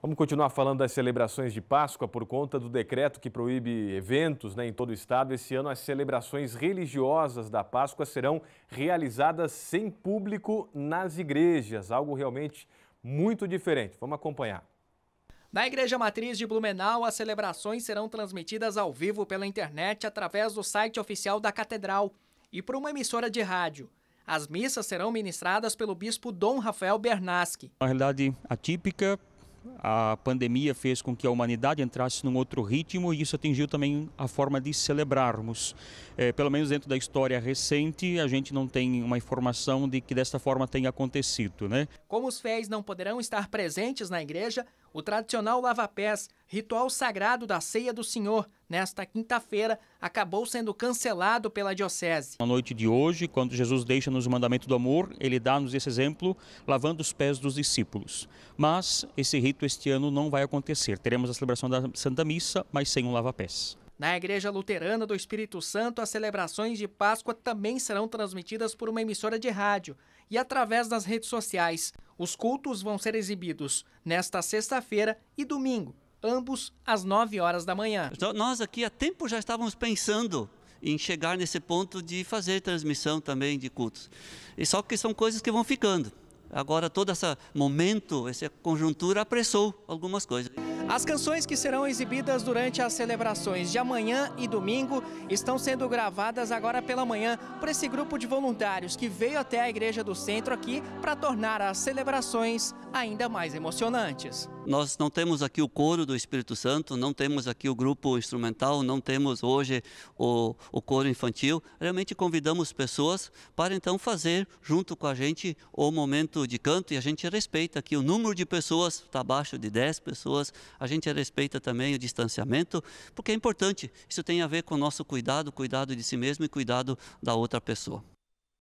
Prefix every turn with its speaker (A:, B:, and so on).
A: Vamos continuar falando das celebrações de Páscoa por conta do decreto que proíbe eventos né, em todo o estado. Esse ano, as celebrações religiosas da Páscoa serão realizadas sem público nas igrejas, algo realmente muito diferente. Vamos acompanhar. Na Igreja Matriz de Blumenau, as celebrações serão transmitidas ao vivo pela internet através do site oficial da Catedral e por uma emissora de rádio. As missas serão ministradas pelo bispo Dom Rafael Bernaschi.
B: Uma realidade atípica a pandemia fez com que a humanidade entrasse num outro ritmo e isso atingiu também a forma de celebrarmos. É, pelo menos dentro da história recente, a gente não tem uma informação de que desta forma tenha acontecido. Né?
A: Como os fiéis não poderão estar presentes na igreja, o tradicional lava-pés, ritual sagrado da Ceia do Senhor, nesta quinta-feira, acabou sendo cancelado pela Diocese.
B: Na noite de hoje, quando Jesus deixa-nos o mandamento do amor, ele dá-nos esse exemplo, lavando os pés dos discípulos. Mas esse rito este ano não vai acontecer. Teremos a celebração da Santa Missa, mas sem um lava-pés.
A: Na Igreja Luterana do Espírito Santo, as celebrações de Páscoa também serão transmitidas por uma emissora de rádio e através das redes sociais. Os cultos vão ser exibidos nesta sexta-feira e domingo, ambos às 9 horas da manhã.
C: Então, nós aqui há tempo já estávamos pensando em chegar nesse ponto de fazer transmissão também de cultos. E só que são coisas que vão ficando. Agora todo esse momento, essa conjuntura apressou algumas coisas.
A: As canções que serão exibidas durante as celebrações de amanhã e domingo estão sendo gravadas agora pela manhã por esse grupo de voluntários que veio até a Igreja do Centro aqui para tornar as celebrações ainda mais emocionantes.
C: Nós não temos aqui o coro do Espírito Santo, não temos aqui o grupo instrumental, não temos hoje o, o coro infantil. Realmente convidamos pessoas para então fazer junto com a gente o momento de canto e a gente respeita que o número de pessoas está abaixo de 10 pessoas, a gente respeita também o distanciamento, porque é importante. Isso tem a ver com o nosso cuidado, cuidado de si mesmo e cuidado da outra pessoa.